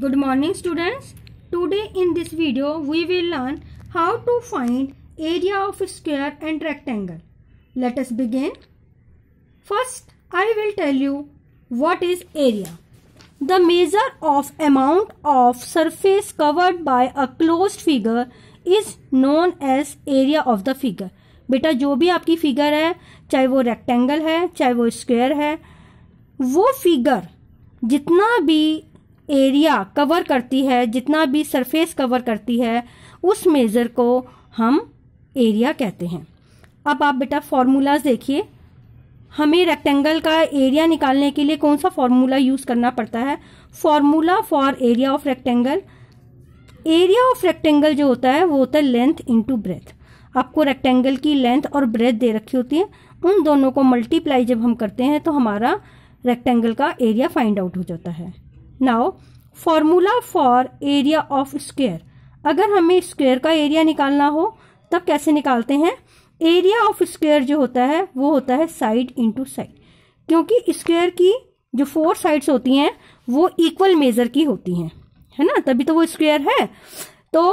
good morning students today in this video we will learn how to find area of square and rectangle let us begin first i will tell you what is area the measure of amount of surface covered by a closed figure is known as area of the figure बेटा जो भी आपकी figure है चाहे वो rectangle है चाहे वो स्क्वायर है वो फिगर जितना भी एरिया कवर करती है जितना भी सरफेस कवर करती है उस मेज़र को हम एरिया कहते हैं अब आप बेटा फार्मूलाज देखिए हमें रेक्टेंगल का एरिया निकालने के लिए कौन सा फार्मूला यूज़ करना पड़ता है formula for area of rectangle area of rectangle जो होता है वो होता है लेंथ इंटू ब्रेथ आपको रेक्टेंगल की लेंथ और ब्रेथ दे रखी होती है उन दोनों को मल्टीप्लाई जब हम करते हैं तो हमारा रेक्टेंगल का एरिया फाइंड आउट हो जाता है now formula for area of square अगर हमें स्क्वेयर का एरिया निकालना हो तब कैसे निकालते हैं एरिया ऑफ स्क्वेयर जो होता है वो होता है साइड इंटू साइड क्योंकि स्क्वेयर की जो फोर साइड्स होती हैं वो इक्वल मेजर की होती हैं है ना तभी तो वो स्क्वेयर है तो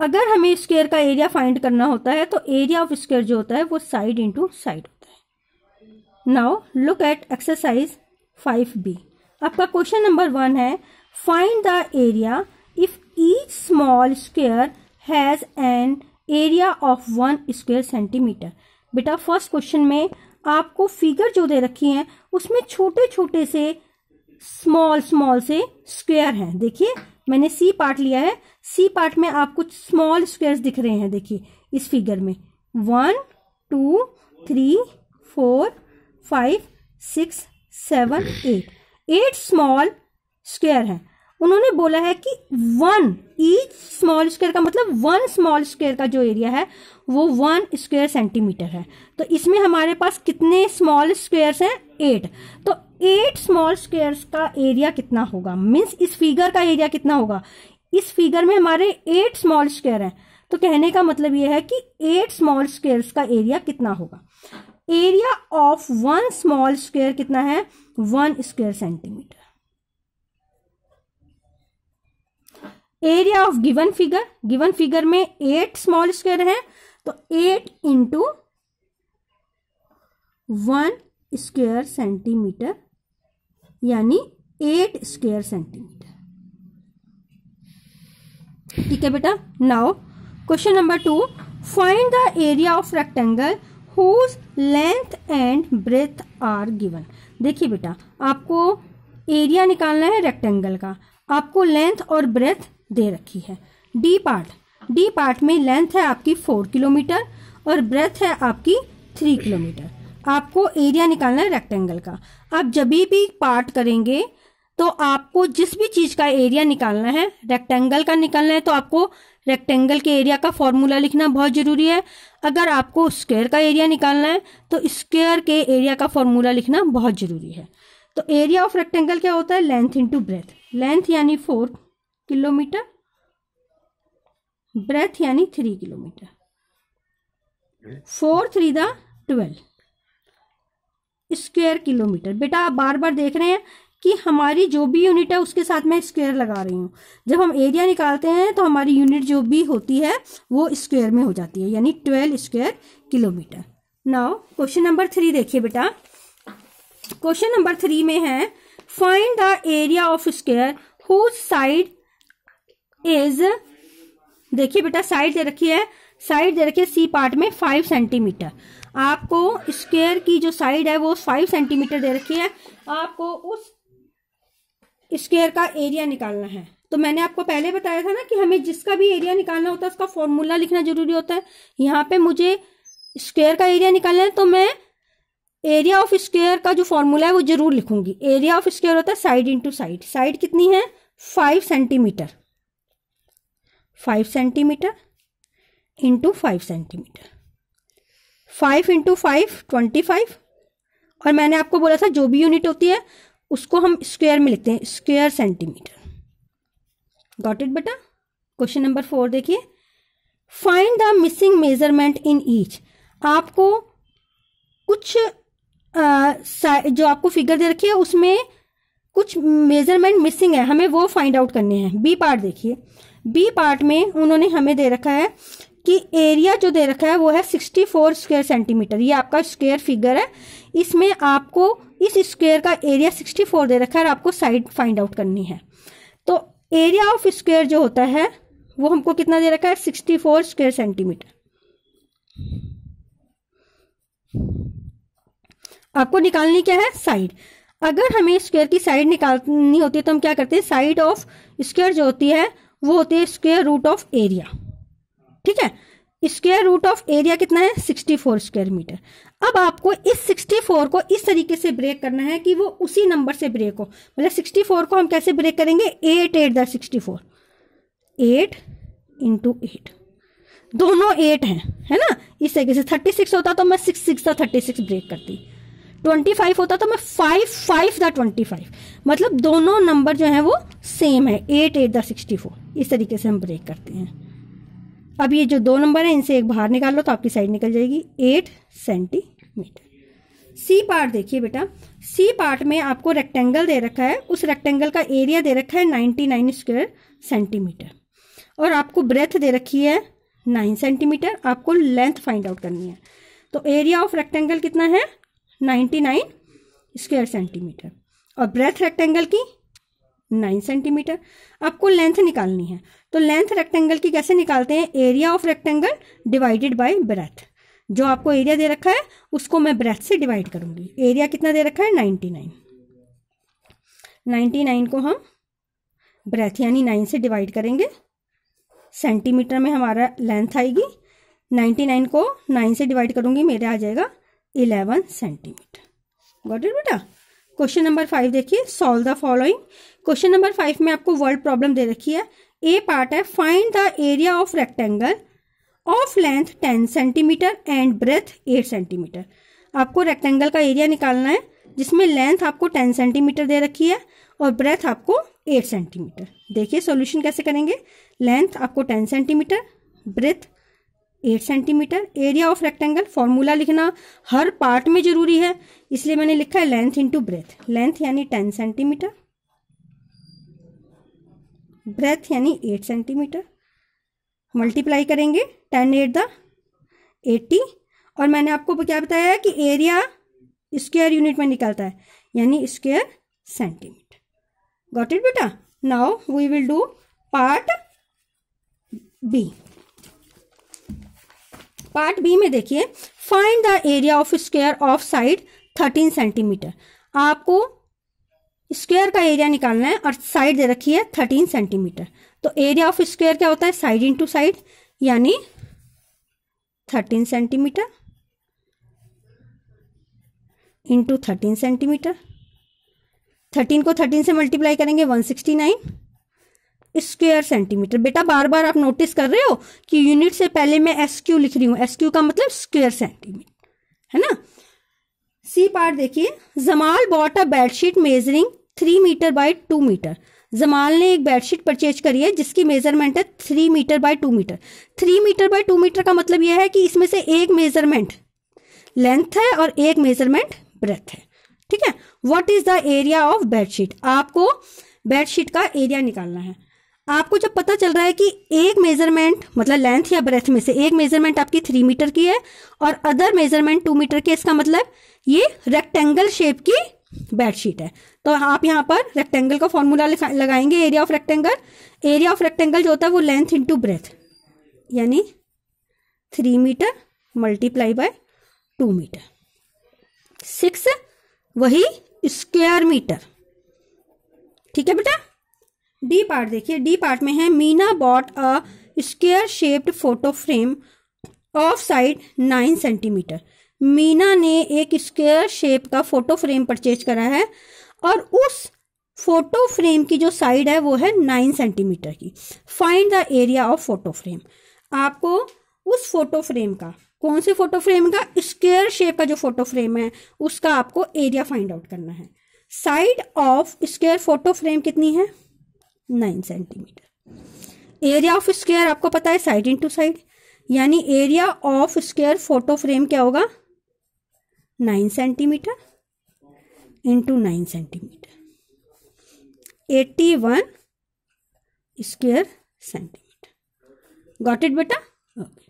अगर हमें स्क्वेयर का एरिया फाइंड करना होता है तो एरिया ऑफ स्क्वेयर जो होता है वो साइड इंटू साइड होता है now look at exercise five B आपका क्वेश्चन नंबर वन है find the area if each small square has an area of one square centimetre बेटा फर्स्ट क्वेश्चन में आपको फिगर जो दे रखी है उसमें छोटे छोटे से स्मॉल स्मॉल से स्क्वेयर हैं देखिए मैंने सी पार्ट लिया है सी पार्ट में आप कुछ स्मॉल स्क्वेयर दिख रहे हैं देखिए इस फिगर में one two three four five six seven eight eight small square है उन्होंने बोला है कि वन ईच स्मॉल स्क्वेयर का मतलब वन स्मॉल स्क्वेयर का जो एरिया है वो वन स्क्वेयर सेंटीमीटर है तो इसमें हमारे पास कितने स्मॉल स्क्वायर्स हैं एट तो एट स्मॉल स्क्वायर्स का एरिया कितना होगा मीन्स इस फिगर का एरिया कितना होगा इस फिगर में हमारे एट स्मॉल स्क्वेयर हैं तो कहने का मतलब यह है कि एट स्मॉल स्क्वायर्स का एरिया कितना होगा area of one small square कितना है one square centimetre area of given figure given figure में एट स्मॉल स्क्वेयर है तो eight into one square centimetre यानी एट स्क्वेयर सेंटीमीटर ठीक है बेटा now question number two find the area of rectangle whose length and breadth are given देखिए बेटा आपको एरिया निकालना है रेक्टेंगल का आपको लेंथ और ब्रेथ दे रखी है डी पार्ट डी पार्ट में लेंथ है आपकी फोर किलोमीटर और ब्रेथ है आपकी थ्री किलोमीटर आपको एरिया निकालना है रेक्टेंगल का आप जब भी पार्ट करेंगे तो आपको जिस भी चीज का एरिया निकालना है रेक्टेंगल का निकालना है तो आपको रेक्टेंगल के एरिया का फॉर्मूला लिखना बहुत ज़रूरी है अगर आपको स्क्वेयर का एरिया निकालना है तो स्क्वेयर के एरिया का फॉर्मूला लिखना बहुत ज़रूरी है तो एरिया ऑफ रेक्टेंगल क्या होता है लेंथ इंटू ब्रेथ लेंथ यानी फोर किलोमीटर ब्रेथ यानी three kilometre four three the twelve square kilometre बेटा आप बार बार देख रहे हैं कि हमारी जो भी यूनिट है उसके साथ मैं स्क्वेयर लगा रही हूँ जब हम एरिया निकालते हैं तो हमारी यूनिट जो भी होती है वो स्क्वेयर में हो जाती है यानी twelve square kilometre now question number three देखिए बेटा क्वेश्चन नंबर थ्री में है find the area of square who side is देखिए बेटा साइड दे रखी है साइड दे रखी है सी पार्ट में फाइव सेंटीमीटर आपको स्क्वेयर की जो साइड है वो फाइव सेंटीमीटर दे रखी है आपको उस स्क्वेयर का एरिया निकालना है तो मैंने आपको पहले बताया था ना कि हमें जिसका भी एरिया निकालना होता है उसका फॉर्मूला लिखना जरूरी होता है यहाँ पे मुझे स्क्वेयर का एरिया निकालना है तो मैं एरिया ऑफ स्क्वेयर का जो फॉर्मूला है वो जरूर लिखूंगी एरिया ऑफ स्क्वेयर होता है साइड इंटू साइड साइड कितनी है five centimetre five centimetre into five centimetre five into five twenty five और मैंने आपको बोला था जो भी यूनिट होती है उसको हम स्क्वायर में लिखते हैं स्क्वायर सेंटीमीटर गॉट इट बेटा क्वेश्चन नंबर फोर देखिए find the missing measurement in each आपको कुछ आ, जो आपको फिगर दे रखी है उसमें कुछ मेजरमेंट मिसिंग है हमें वो फाइंड आउट करने हैं बी पार्ट देखिए बी पार्ट में उन्होंने हमें दे रखा है कि एरिया जो दे रखा है वो है सिक्सटी फोर स्क्वेयर सेंटीमीटर ये आपका स्क्वेयर फिगर है इसमें आपको इस स्क्वेयर का एरिया 64 दे रखा है और आपको साइड फाइंड आउट करनी है तो एरिया ऑफ स्क्वेयर जो होता है वो हमको कितना दे रखा है 64 स्क्वेयर सेंटीमीटर आपको निकालनी क्या है साइड अगर हमें स्क्वेयर की साइड निकालनी होती है तो हम क्या करते हैं साइड ऑफ स्क्वेयर जो होती है वो होती है स्क्वेयर रूट ऑफ एरिया ठीक है स्क्वेयर रूट ऑफ एरिया कितना है 64 स्क्वायर मीटर अब आपको इस 64 को इस तरीके से ब्रेक करना है कि वो उसी नंबर से ब्रेक हो मतलब 64 को हम कैसे ब्रेक करेंगे eight eight the sixty four eight into eight दोनों एट हैं है ना इस तरीके से 36 होता तो मैं सिक्स सिक्स का थर्टी सिक्स ब्रेक करती 25 होता तो मैं five five the twenty five मतलब दोनों नंबर जो है वो सेम है eight eight the sixty four इस तरीके से हम ब्रेक करते हैं अब ये जो दो नंबर हैं इनसे एक बाहर निकाल लो तो आपकी साइड निकल जाएगी एट सेंटीमीटर सी पार्ट देखिए बेटा सी पार्ट में आपको रेक्टेंगल दे रखा है उस रेक्टेंगल का एरिया दे रखा है नाइन्टी नाइन स्क्वेयर सेंटीमीटर और आपको ब्रेथ दे रखी है नाइन सेंटीमीटर आपको लेंथ फाइंड आउट करनी है तो एरिया ऑफ रेक्टेंगल कितना है नाइन्टी नाइन स्क्वेयर सेंटीमीटर और ब्रेथ रेक्टेंगल की नाइन सेंटीमीटर आपको लेंथ निकालनी है तो लेंथ रेक्टेंगल की कैसे निकालते हैं area of rectangle divided by breadth जो आपको एरिया दे रखा है उसको मैं ब्रेथ से डिवाइड करूंगी एरिया कितना दे रखा है नाइन्टी नाइन नाइन्टी नाइन को हम ब्रेथ यानी नाइन से डिवाइड करेंगे सेंटीमीटर में हमारा लेंथ आएगी नाइन्टी नाइन को नाइन से डिवाइड करूंगी मेरे आ जाएगा इलेवन सेंटीमीटर गॉट इट बेटा क्वेश्चन नंबर फाइव देखिए solve the following question number five में आपको वर्ड प्रॉब्लम दे रखी है ए पार्ट है find the area of rectangle of length ten centimetre and breadth eight centimetre आपको रेक्टेंगल का एरिया निकालना है जिसमें लेंथ आपको टेन सेंटीमीटर दे रखी है और ब्रेथ आपको एट सेंटीमीटर देखिए सॉल्यूशन कैसे करेंगे लेंथ आपको ten centimetre breadth eight centimetre area of rectangle formula लिखना हर पार्ट में जरूरी है इसलिए मैंने लिखा है लेंथ इंटू ब्रेथ लेंथ यानी टेन सेंटीमीटर ब्रेथ यानी एट सेंटीमीटर मल्टीप्लाई करेंगे टेन एट द एट्टी और मैंने आपको क्या बताया कि एरिया स्क्वायर यूनिट में निकलता है यानी स्क्वायर सेंटीमीटर गॉट इट बेटा now we will do part B part B में देखिए find the area of square of side thirteen centimetre आपको स्क्वेयर का एरिया निकालना है और साइड दे रखी है थर्टीन सेंटीमीटर तो एरिया ऑफ स्क्वेयर क्या होता है साइड इंटू साइड यानी thirteen centimetre into thirteen centimetre thirteen को थर्टीन से मल्टीप्लाई करेंगे one sixty nine square centimetre बेटा बार बार आप नोटिस कर रहे हो कि यूनिट से पहले मैं एस क्यू लिख रही हूँ एस क्यू का मतलब स्क्वेयर सेंटीमीटर है ना सी पार्ट देखिए Jamal bought a bedsheet measuring three metre by two metre Jamal ने एक बेडशीट परचेज करी है जिसकी मेजरमेंट है three metre by two metre three metre by two metre का मतलब यह है कि इसमें से एक मेजरमेंट लेंथ है और एक मेजरमेंट ब्रेथ है ठीक है what is the area of bedsheet आपको बेडशीट का एरिया निकालना है आपको जब पता चल रहा है कि एक मेजरमेंट मतलब लेंथ या ब्रेथ में से एक मेजरमेंट आपकी थ्री मीटर की है और अदर मेजरमेंट टू मीटर की इसका मतलब ये रेक्टेंगल शेप की बेडशीट है तो आप यहाँ पर रेक्टेंगल का फॉर्मूला लगाएंगे area of rectangle area of rectangle जो होता है वो लेंथ इंटू ब्रेथ यानी three metre multiply by two metre six वही स्क्वायर मीटर ठीक है बेटा डी पार्ट देखिए डी पार्ट में है Meena bought a square shaped photo frame of side nine centimetre Meena ने एक स्क्वेयर शेप का फोटो फ्रेम परचेज करा है और उस फोटो फ्रेम की जो साइड है वो है नाइन सेंटीमीटर की find the area of photo frame आपको उस फोटो फ्रेम का कौन से फोटो फ्रेम का स्क्वेयर शेप का जो फोटो फ्रेम है उसका आपको एरिया फाइंड आउट करना है side of square photo frame कितनी है nine centimetre area of square आपको पता है साइड इनटू साइड यानी area of square photo frame क्या होगा nine centimetre into nine centimetre eighty one square centimetre got it बेटा ओके